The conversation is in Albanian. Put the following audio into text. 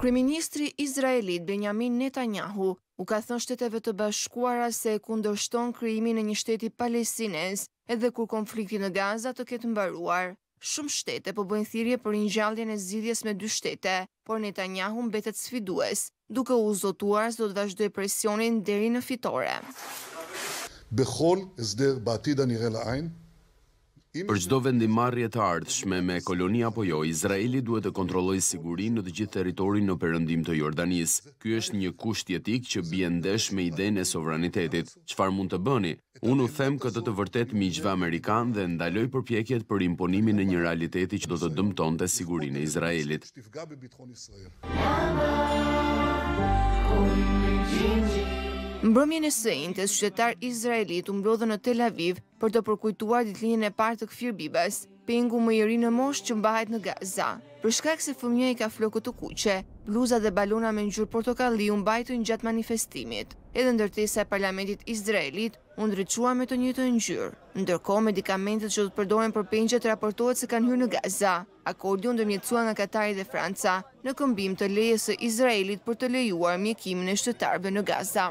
Kryeministri Izraelit Benjamin Netanyahu u ka thënë shteteve të bashkuara se kundërshton krijimin e një shteti palestinez edhe kur konflikti në Gaza të ketë mbaruar. Shumë shtete po bëjnë thirrje për një ngjalljen e zgjidhjes me dy shtete, por Netanyahu mbetet sfidues, duke u zotuar se do të vazhdojë presionin deri në fitore. Bechol esder batida nirel ein, Për çdo vendimarrje të ardhshme me kolonia apo jo Izraeli duhet të kontrollojë sigurinë në të gjithë territorin në perëndim të Jordanisë. Ky është një kusht jetik që bie ndesh me idenë e sovranitetit. Çfarë mund të bëni? Unë u them këtë të vërtet miqve amerikan dhe ndaloj përpjekjet për imponimin e një realiteti që do të dëmtonte sigurinë e Izraelit. Mbrëmjën e sejntës, qytetar Izraelit umbrodhë në Tel Aviv për të përkujtuar ditlinjën e partë të këfir bibës, pengu më jëri në mosh që mbahet në Gaza. Për shkak se fëmjë e ka flokët të kuqe, bluza dhe balona me njërë portokalli unë bajtojnë gjatë manifestimit, edhe ndërtesa e parlamentit Izraelit unë drequa me të një të njërë. Ndërko, medikamentet që të përdojnë për pengjët raportohet se kanë hyrë në Gaza, akordi unë dërmjëtësua nga Katari dhe Franca, në këmbim të lejes së Izraelit për të lejuar mjekimin e shtetarve në Gaza.